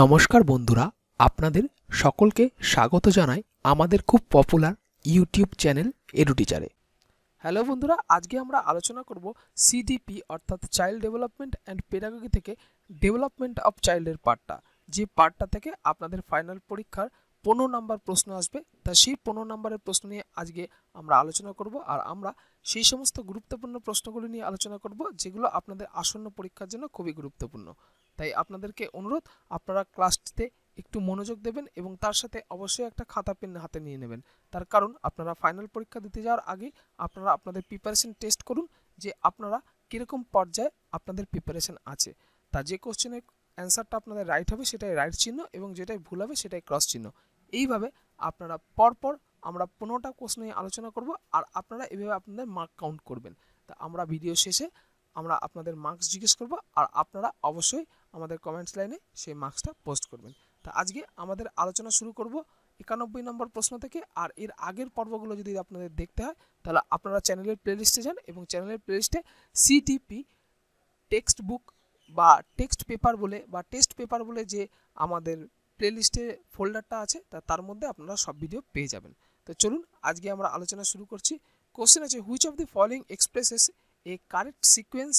নমস্কার বন্ধুরা আপনাদের সকলকে স্বাগত জানাই আমাদের খুব পপুলার ইউটিউব চ্যানেল এডুটিচারে টিচারে হ্যালো বন্ধুরা আজকে আমরা আলোচনা করব সিডিপি অর্থাৎ চাইল্ড ডেভেলপমেন্ট অ্যান্ড পেডাগোগি থেকে ডেভেলপমেন্ট অফ চাইল্ডের পার্টটা যে পার্টটা থেকে আপনাদের ফাইনাল পরীক্ষার পনেরো নাম্বার প্রশ্ন আসবে তা সেই পনেরো নাম্বারের প্রশ্ন নিয়ে আজকে আমরা আলোচনা করব আর আমরা সেই সমস্ত গুরুত্বপূর্ণ প্রশ্নগুলো নিয়ে আলোচনা করব যেগুলো আপনাদের আসন্ন পরীক্ষার জন্য খুবই গুরুত্বপূর্ণ তাই আপনাদেরকে অনুরোধ আপনারা ক্লাসটিতে একটু মনোযোগ দেবেন এবং তার সাথে অবশ্যই একটা খাতা পেন হাতে নিয়ে নেবেন তার কারণ আপনারা ফাইনাল পরীক্ষা দিতে যাওয়ার আগে আপনারা আপনাদের প্রিপারেশন টেস্ট করুন যে আপনারা কীরকম পর্যায়ে আপনাদের প্রিপারেশন আছে তা যে কোশ্চেনের অ্যান্সারটা আপনাদের রাইট হবে সেটাই রাইট চিহ্ন এবং যেটাই ভুল হবে সেটাই ক্রস চিহ্ন এইভাবে আপনারা পরপর আমরা পনেরোটা কোশ্চেন নিয়ে আলোচনা করব আর আপনারা এভাবে আপনাদের মার্ক কাউন্ট করবেন তা আমরা ভিডিও শেষে আমরা আপনাদের মার্কস জিজ্ঞেস করব আর আপনারা অবশ্যই আমাদের কমেন্টস লাইনে সেই মার্কসটা পোস্ট করবেন তা আজকে আমাদের আলোচনা শুরু করব একানব্বই নম্বর প্রশ্ন থেকে আর এর আগের পর্বগুলো যদি আপনাদের দেখতে হয় তাহলে আপনারা চ্যানেলের প্লেলিস্টে যান এবং চ্যানেলের প্লেলিস্টে সিটিপি টেক্সট বুক বা টেক্সট পেপার বলে বা টেক্সট পেপার বলে যে আমাদের প্লেলিস্টে ফোল্ডারটা আছে তা তার মধ্যে আপনারা সব ভিডিও পেয়ে যাবেন তো চলুন আজকে আমরা আলোচনা শুরু করছি কোশ্চেন আছে which of the following expresses a correct sequence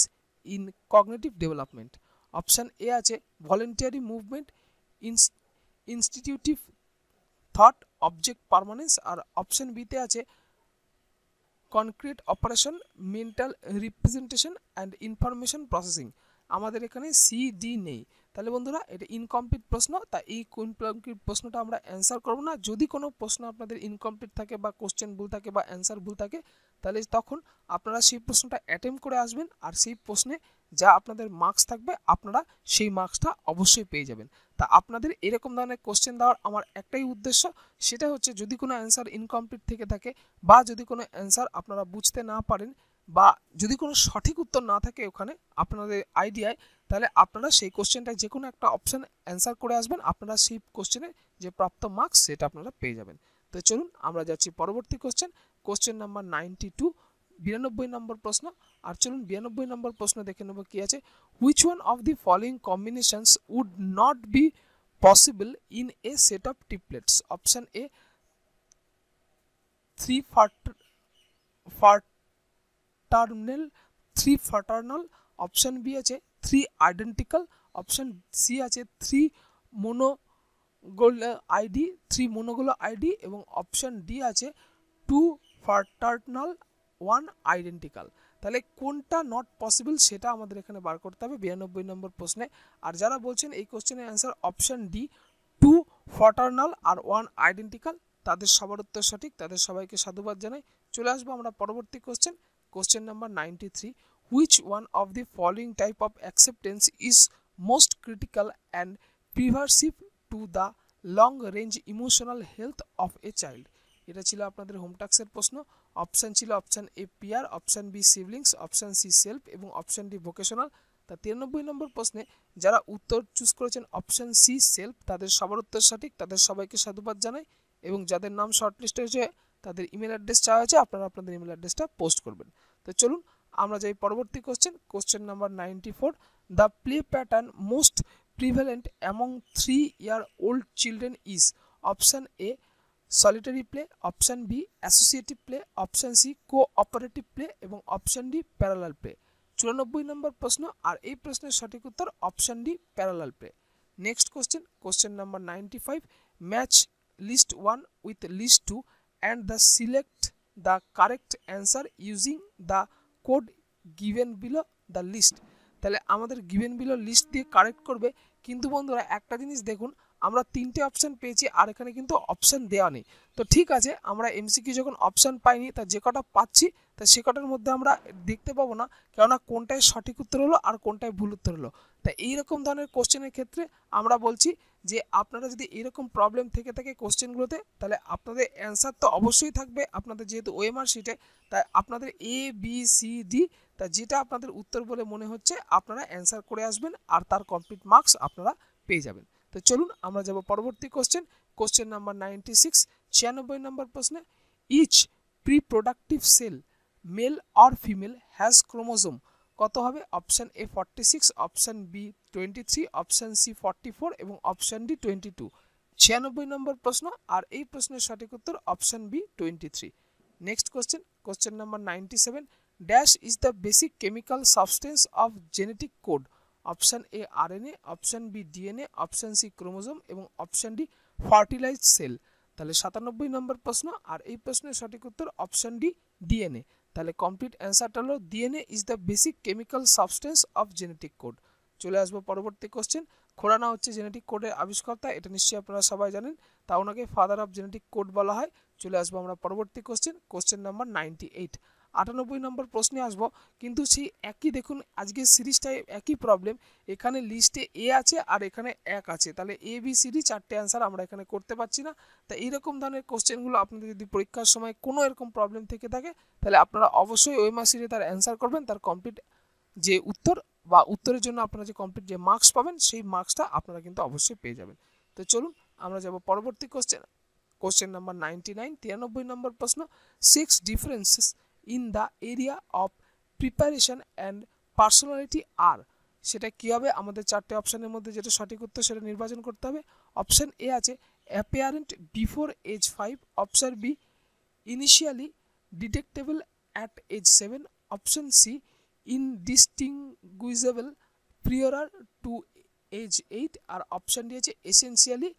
in cognitive development option A আছে voluntary movement intuitive thought object permanence আর অপশান বিতে আছে concrete operation mental representation and information processing আমাদের এখানে সি ডি নেই তাহলে বন্ধুরা এটা ইনকমপ্লিট প্রশ্ন তা এই ইনকমপ্লিট প্রশ্নটা আমরা অ্যান্সার করবো না যদি কোনো প্রশ্ন আপনাদের ইনকমপ্লিট থাকে বা কোশ্চেন ভুল থাকে বা অ্যান্সার ভুল থাকে তাহলে তখন আপনারা সেই প্রশ্নটা অ্যাটেম্প করে আসবেন আর সেই প্রশ্নে যা আপনাদের মার্কস থাকবে আপনারা সেই মার্কসটা অবশ্যই পেয়ে যাবেন তা আপনাদের এরকম ধরনের কোশ্চেন দেওয়ার আমার একটাই উদ্দেশ্য সেটা হচ্ছে যদি কোনো অ্যান্সার ইনকমপ্লিট থেকে থাকে বা যদি কোনো অ্যান্সার আপনারা বুঝতে না পারেন বা যদি কোনো সঠিক উত্তর না থাকে ওখানে আপনাদের আইডিয়ায় তাহলে আপনারা সেই কোশ্চেনটা যে কোনো একটা অপশান অ্যান্সার করে আসবেন আপনারা সেই কোশ্চেনে যে প্রাপ্ত মার্কস সেটা আপনারা পেয়ে যাবেন তো চলুন আমরা যাচ্ছি পরবর্তী question question number ninety two বিরানব্বই নম্বর প্রশ্ন আর চলুন বিরানব্বই নম্বর প্রশ্ন দেখে নেব কী আছে which one of the following combinations would not be possible in a set of triplets option A three fraternal three fraternal option B আছে থ্রি আইডেন্টিক্যাল অপশান সি আছে three mongoloid three mongoloid এবং option D আছে two fraternal one identical তাহলে কোনটা not possible সেটা আমাদের এখানে বার করতে হবে বিরানব্বই নম্বর প্রশ্নে আর যারা বলছেন এই কোশ্চেনের answer option D two fraternal আর ওয়ান আইডেন্টিক্যাল তাদের সবার উত্তর সঠিক তাদের সবাইকে সাধুবাদ জানাই চলে আসবো আমরা পরবর্তী question question number ninety three which one of the following type of acceptance is most critical and pervasive to the long range emotional health of a child এটা ছিল আপনাদের হোমটাক্সের প্রশ্ন অপশান ছিল option A peer option B siblings option C self এবং option D vocational তা তিরানব্বই নম্বর প্রশ্নে যারা উত্তর চুজ করেছেন অপশান সি সেলফ তাদের সবার উত্তর সঠিক তাদের সবাইকে সাধুবাদ জানাই এবং যাদের নাম শর্টলিস্ট হয়েছে তাদের ইমেল অ্যাড্রেস চাওয়া হয়েছে আপনারা আপনাদের ইমেল অ্যাড্রেসটা পোস্ট করবেন তো চলুন আমরা যাই পরবর্তী question question number ninety four the play pattern most prevalent among three year old children is option A solitary play option B associative play option C cooperative play এবং অপশান ডি প্যারালাল প্লে চুরানব্বই নম্বর প্রশ্ন আর এই প্রশ্নের সঠিক উত্তর option D parallel play next question question number ninety five match list one with list two and the select the correct answer using the code given below the list তাহলে আমাদের গিভেন বিলো লিস্ট দিয়ে correct করবে কিন্তু বন্ধুরা একটা জিনিস দেখুন আমরা তিনটে অপশান পেয়েছি আর এখানে কিন্তু অপশান দেওয়া নেই তো ঠিক আছে আমরা এমসিকিউ যখন অপশান পাইনি তা যে কটা পাচ্ছি তা সে কটার মধ্যে আমরা দেখতে পাবো না কেননা কোনটায় সঠিক উত্তর হলো আর কোনটায় ভুল উত্তর হলো তা এইরকম ধরনের কোশ্চেনের ক্ষেত্রে আমরা বলছি যে আপনারা যদি এরকম প্রবলেম থেকে থাকে কোশ্চেনগুলোতে তাহলে আপনাদের অ্যান্সার তো অবশ্যই থাকবে আপনাদের যেহেতু ওএমআর শিটে তাই আপনাদের এ বি সি ডি তা যেটা আপনাদের উত্তর বলে মনে হচ্ছে আপনারা অ্যান্সার করে আসবেন আর তার কমপ্লিট মার্কস আপনারা পেয়ে যাবেন তো চলুন আমরা যাব পরবর্তী question question number ninety six ছিয়ানব্বই নম্বর প্রশ্নে each reproductive cell male আর ফিমেল হ্যাজ ক্রোমোজোম কত হবে option A forty six option B twenty three option C forty four এবং অপশান ডি টোয়েন্টি টু ছিয়ানব্বই নম্বর প্রশ্ন আর এই প্রশ্নের সঠিক উত্তর option B twenty three next question question number ninety seven dash is the basic chemical substance of genetic code option A RNA option B DNA option C chromosome এবং option D fertilize cell তাহলে সাতানব্বই নম্বর প্রশ্ন আর এই প্রশ্নের সঠিক উত্তর অপশান ডি ডিএনএ তাহলে কমপ্লিট অ্যান্সারটা হলো DNA is the basic chemical substance of genetic code চলে আসবো পরবর্তী কোশ্চেন খোরানা হচ্ছে জেনেটিক কোডের আবিষ্কর্তা এটা নিশ্চয়ই আপনারা সবাই জানেন তা ওনাকে ফাদার অফ জেনেটিক কোড বলা হয় চলে আসবো আমরা পরবর্তী question question number ninety eight আটানব্বই নম্বর প্রশ্নে আসব কিন্তু সেই একই দেখুন আজকে সিরিজটায় একই প্রবলেম এখানে লিস্টে এ আছে আর এখানে এক আছে তাহলে এ বি সিডি চারটে অ্যান্সার আমরা এখানে করতে পারছি না তা এইরকম ধরনের কোশ্চেনগুলো আপনাদের যদি পরীক্ষার সময় কোনো এরকম প্রবলেম থেকে থাকে তাহলে আপনারা অবশ্যই ওই মাসিরে তার অ্যান্সার করবেন তার কমপ্লিট যে উত্তর বা উত্তরের জন্য আপনারা যে কমপ্লিট যে মার্কস পাবেন সেই মার্কসটা আপনারা কিন্তু অবশ্যই পেয়ে যাবেন তো চলুন আমরা যাব পরবর্তী question question number ninety nine তিরানব্বই নম্বর প্রশ্ন sex differences in the area of preparation and personality আর সেটা কী হবে আমাদের চারটে অপশানের মধ্যে যেটা সঠিক উত্তর সেটা নির্বাচন করতে হবে অপশান এ আছে apparent before age five option B initially detectable at age seven option C indistinguishable prior to age eight আর অপশান ডি আছে এসেন্সিয়ালি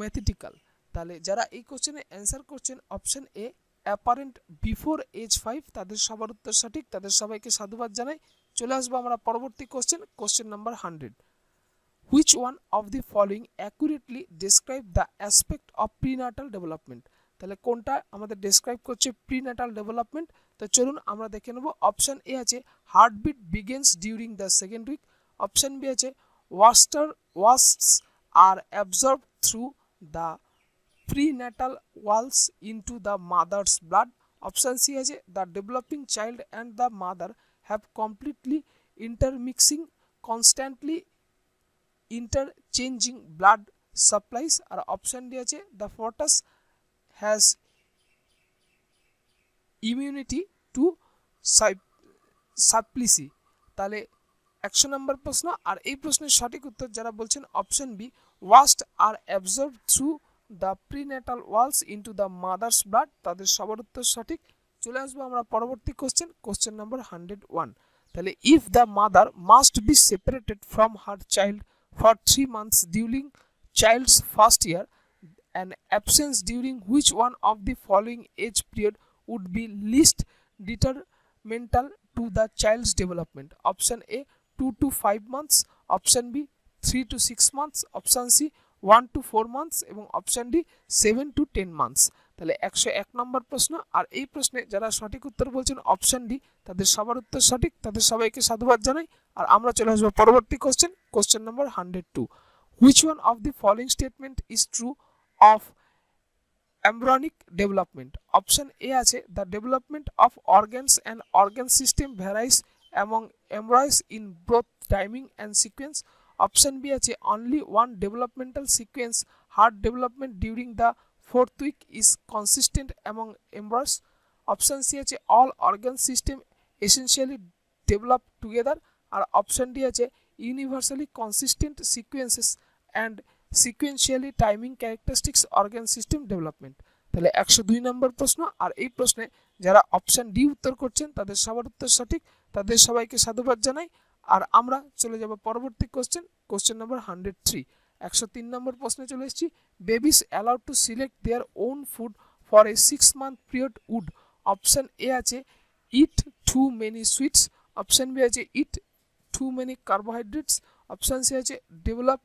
ম্যাথেটিক্যাল তাহলে যারা এই কোশ্চেনের অ্যান্সার করছেন option A apparent before age five তাদের সবার উত্তর সঠিক তাদের সবাইকে সাধুবাদ জানাই চলে আসবো আমরা পরবর্তী question question number hundred which one of the following accurately describe the aspect of prenatal development তাহলে কোনটা আমাদের ডিসক্রাইব করছে প্রিনাটাল ডেভেলপমেন্ট তো চলুন আমরা দেখে নেবো অপশান এ আছে heartbeat begins during the second week option B আছে ওয়াস্টার ওয়াস্টস আর absorb through the prenatal walls into the mother's blood. Option C has a, the developing child and the mother have completely intermixing, constantly interchanging blood supplies. Or option D has a, the fetus has immunity to syphilis তাহলে একশো নম্বর প্রশ্ন আর এই প্রশ্নের সঠিক উত্তর যারা বলছেন option B waste are absorb through the prenatal walls into the mother's blood তাদের সবার উত্তর সঠিক চলে আসবো আমরা পরবর্তী question question number hundred one তাহলে if the mother must be separated from her child for three months during child's first year and absence during which one of the following age period would be least detrimental to the child's development option A two to five months option B three to six months option C one to four months এবং option D seven to ten months তাহলে একশো এক নম্বর প্রশ্ন আর এই প্রশ্নে যারা সঠিক উত্তর বলছেন অপশান ডি তাদের সবার উত্তর সঠিক তাদের সবাইকে সাধুবাদ জানাই আর আমরা চলে আসবো পরবর্তী question question number hundred two which one of the following statement is true of embryonic development option A আছে the development of organs and organ system varies among embryos in both timing and sequence option B আছে only one developmental sequence heart development during the fourth week is consistent এবং embryos option C আছে all organ system essentially develop together আর option D আছে universally consistent sequences and sequentially timing characteristics organ system development তাহলে একশো দুই নম্বর প্রশ্ন আর এই প্রশ্নে যারা অপশান ডি উত্তর করছেন তাদের সবার উত্তর সঠিক তাদের সবাইকে সাধুবাদ জানাই আর আমরা চলে যাব পরবর্তী question question number hundred three একশো তিন নম্বর প্রশ্নে চলে এসেছি babies allowed to select their own food for a six month period would option A আছে eat too many sweets option B আছে eat too many carbohydrates option C আছে develop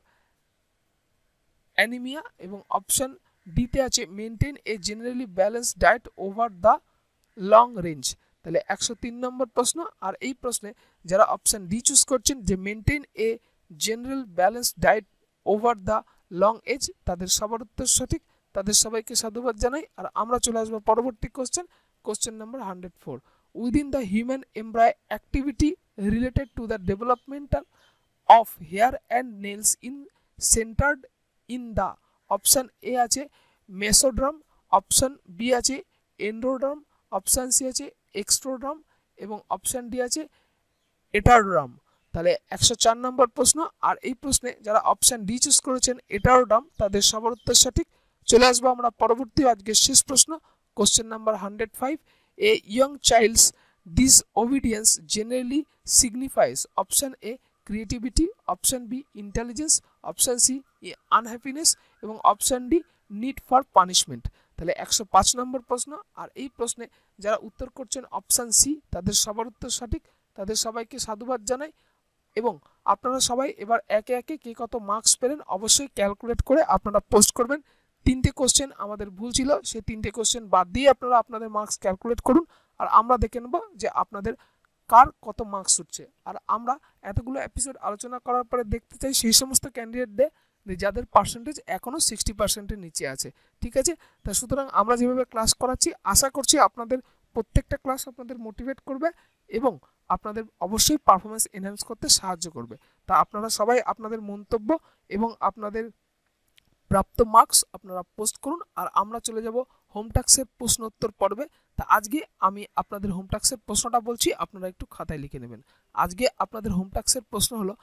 anaemia এবং অপশান ডিতে আছে maintain a generally balance diet over the long range তাহলে একশো তিন নম্বর প্রশ্ন আর এই প্রশ্নে যারা অপশান ডি চুজ করছেন যে maintain a general balance diet over the long age তাদের সবার উত্তর সঠিক তাদের সবাইকে সাধুবাদ জানাই আর আমরা চলে আসবো পরবর্তী question question number hundred four within the human embryo activity related to the developmental of hair and nails in centered in the option A আছে মেসোড্রাম অপশান বি আছে এন্ড্রোড্রাম অপশান সি আছে এক্সট্রোড্রাম এবং অপশান ডি আছে এটারড্রাম তাহলে একশো চার নম্বর প্রশ্ন আর এই প্রশ্নে যারা অপশান ডি চুজ করেছেন এটারড্রাম তাদের সবার উত্তর সঠিক চলে আসবো আমরা পরবর্তী আজকের শেষ প্রশ্ন question number hundred five a young child's disobedience generally signifies option A creativity option B intelligence option C unhappiness এবং option D need for punishment তাহলে একশো পাঁচ নম্বর প্রশ্ন আর এই প্রশ্নে যারা উত্তর করছেন অপশান সি তাদের সবার উত্তর সঠিক তাদের সবাইকে সাধুবাদ জানাই এবং আপনারা সবাই এবার একে একে কে কত মার্কস পেলেন অবশ্যই ক্যালকুলেট করে আপনারা পোস্ট করবেন তিনটে কোশ্চেন আমাদের ভুল ছিল সেই তিনটে কোশ্চেন বাদ দিয়ে আপনারা আপনাদের মার্কস ক্যালকুলেট করুন আর আমরা দেখে নেব যে আপনাদের কার কত মার্কস উঠছে আর আমরা এতগুলো এপিসোড আলোচনা করার পরে দেখতে চাই সেই সমস্ত ক্যান্ডিডেটদের যাদের পার্সেন্টেজ এখনও সিক্সটি পার্সেন্টের নিচে আছে ঠিক আছে তা সুতরাং আমরা যেভাবে ক্লাস করাচ্ছি আশা করছি আপনাদের প্রত্যেকটা ক্লাস আপনাদের মোটিভেট করবে এবং আপনাদের অবশ্যই পারফরমেন্স এনহ্যান্স করতে সাহায্য করবে তা আপনারা সবাই আপনাদের মন্তব্য এবং আপনাদের প্রাপ্ত মার্কস আপনারা পোস্ট করুন আর আমরা চলে যাব প্রশ্ন উত্তর পর্বে তা আজকে আমি আপনাদের হোমটাক্সের প্রশ্নটা বলছি আপনারা একটু খাতায় লিখে নেবেন আজকে আপনাদের হোমটাক্সের প্রশ্ন হলো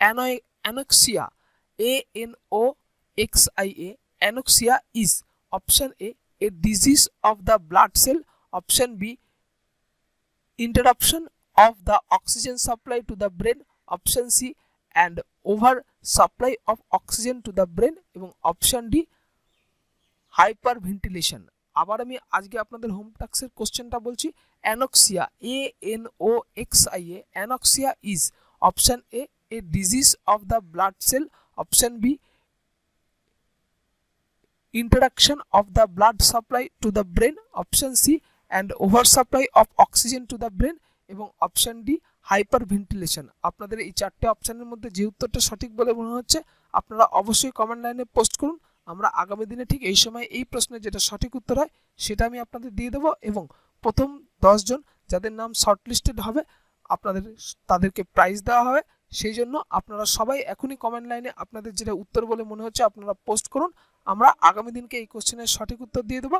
অ্যানয় anoxia A N O X I A anoxia is option A a disease of the blood cell option B interruption of the oxygen supply to the brain option c and over supply of oxygen to the brain এবং option D hyperventilation আবার আমি আজকে আপনাদের home টাক্সের কোশ্চেনটা বলছি anoxia A N O X I A anoxia is option A a disease of the blood cell Option B introduction of the blood supply to the brain option C and oversupply of oxygen to the brain এবং option D hyperventilation আপনাদের এই চারটে অপশানের মধ্যে যে উত্তরটা সঠিক বলে মনে হচ্ছে আপনারা অবশ্যই কমেন্ট লাইনে পোস্ট করুন আমরা আগামী দিনে ঠিক এই সময় এই প্রশ্নের যেটা সঠিক উত্তর হয় সেটা আমি আপনাদের দিয়ে দেবো এবং প্রথম দশজন যাদের নাম শর্টলিস্টেড হবে আপনাদের তাদেরকে প্রাইজ দেওয়া হবে সেই জন্য আপনারা সবাই এখনই কমেন্ট লাইনে আপনাদের যেটা উত্তর বলে মনে হচ্ছে আপনারা পোস্ট করুন আমরা আগামী দিনকে এই কোশ্চেনের সঠিক উত্তর দিয়ে দেবো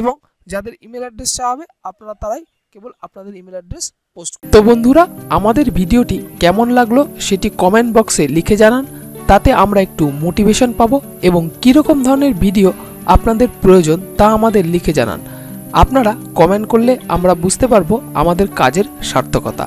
এবং যাদের ইমেল অ্যাড্রেস চাওয়া হবে আপনারা তারাই কেবল আপনাদের ইমেল অ্যাড্রেস পোস্ট তো বন্ধুরা আমাদের ভিডিওটি কেমন লাগলো সেটি কমেন্ট বক্সে লিখে জানান তাতে আমরা একটু মোটিভেশন পাবো এবং কীরকম ধরনের ভিডিও আপনাদের প্রয়োজন তা আমাদের লিখে জানান আপনারা কমেন্ট করলে আমরা বুঝতে পারবো আমাদের কাজের সার্থকতা